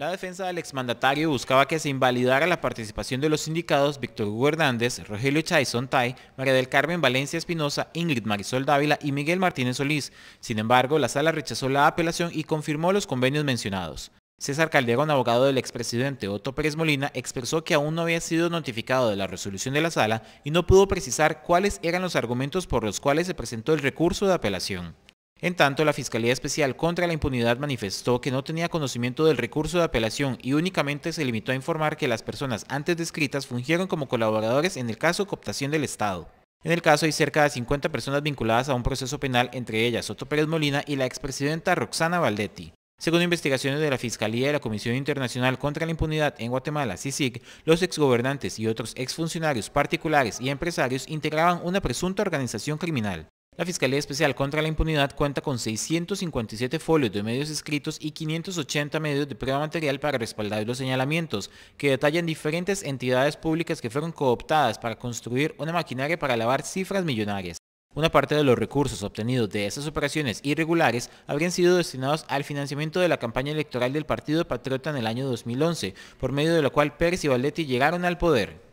La defensa del exmandatario buscaba que se invalidara la participación de los sindicados Víctor Hugo Hernández, Rogelio Chaison Tay, María del Carmen Valencia Espinosa, Ingrid Marisol Dávila y Miguel Martínez Solís. Sin embargo, la sala rechazó la apelación y confirmó los convenios mencionados. César Calderón, abogado del expresidente Otto Pérez Molina, expresó que aún no había sido notificado de la resolución de la sala y no pudo precisar cuáles eran los argumentos por los cuales se presentó el recurso de apelación. En tanto, la Fiscalía Especial contra la Impunidad manifestó que no tenía conocimiento del recurso de apelación y únicamente se limitó a informar que las personas antes descritas fungieron como colaboradores en el caso cooptación del Estado. En el caso hay cerca de 50 personas vinculadas a un proceso penal, entre ellas Soto Pérez Molina y la expresidenta Roxana Valdetti. Según investigaciones de la Fiscalía y la Comisión Internacional contra la Impunidad en Guatemala, CICIG, los exgobernantes y otros exfuncionarios particulares y empresarios integraban una presunta organización criminal. La Fiscalía Especial contra la Impunidad cuenta con 657 folios de medios escritos y 580 medios de prueba material para respaldar los señalamientos, que detallan diferentes entidades públicas que fueron cooptadas para construir una maquinaria para lavar cifras millonarias. Una parte de los recursos obtenidos de esas operaciones irregulares habrían sido destinados al financiamiento de la campaña electoral del Partido Patriota en el año 2011, por medio de lo cual Pérez y Valdetti llegaron al poder.